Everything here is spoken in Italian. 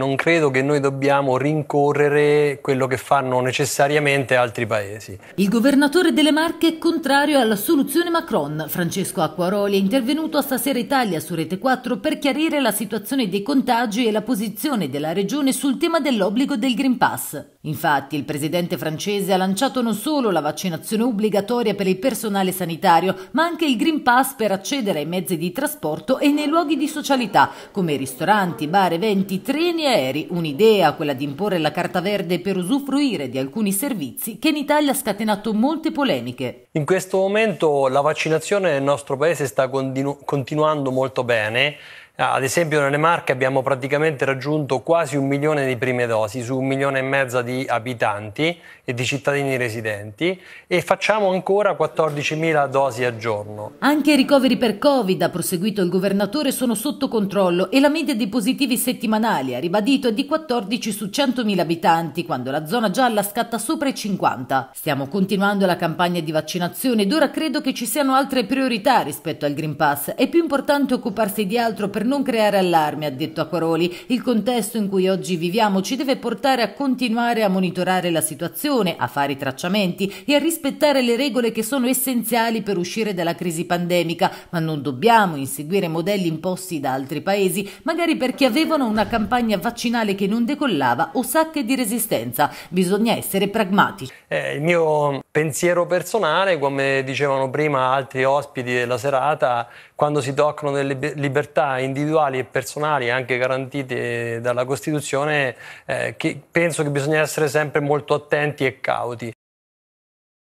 Non credo che noi dobbiamo rincorrere quello che fanno necessariamente altri paesi. Il governatore delle Marche è contrario alla soluzione Macron. Francesco Acquaroli è intervenuto a Stasera Italia su Rete 4 per chiarire la situazione dei contagi e la posizione della regione sul tema dell'obbligo del Green Pass. Infatti il presidente francese ha lanciato non solo la vaccinazione obbligatoria per il personale sanitario, ma anche il Green Pass per accedere ai mezzi di trasporto e nei luoghi di socialità, come ristoranti, bar, eventi, treni e aerei, un'idea, quella di imporre la carta verde per usufruire di alcuni servizi, che in Italia ha scatenato molte polemiche. In questo momento la vaccinazione nel nostro paese sta continu continuando molto bene Ah, ad esempio nelle Marche abbiamo praticamente raggiunto quasi un milione di prime dosi su un milione e mezzo di abitanti e di cittadini residenti e facciamo ancora 14.000 dosi al giorno. Anche i ricoveri per Covid, ha proseguito il governatore, sono sotto controllo e la media di positivi settimanali, ha ribadito, è di 14 su 100.000 abitanti, quando la zona gialla scatta sopra i 50. Stiamo continuando la campagna di vaccinazione ed ora credo che ci siano altre priorità rispetto al Green Pass. È più importante occuparsi di altro per noi non creare allarme, ha detto Acquaroli. Il contesto in cui oggi viviamo ci deve portare a continuare a monitorare la situazione, a fare i tracciamenti e a rispettare le regole che sono essenziali per uscire dalla crisi pandemica, ma non dobbiamo inseguire modelli imposti da altri paesi, magari perché avevano una campagna vaccinale che non decollava o sacche di resistenza. Bisogna essere pragmatici. Eh, il mio pensiero personale, come dicevano prima altri ospiti della serata, quando si toccano delle libertà individuali, individuali e personali anche garantiti eh, dalla Costituzione, eh, che penso che bisogna essere sempre molto attenti e cauti.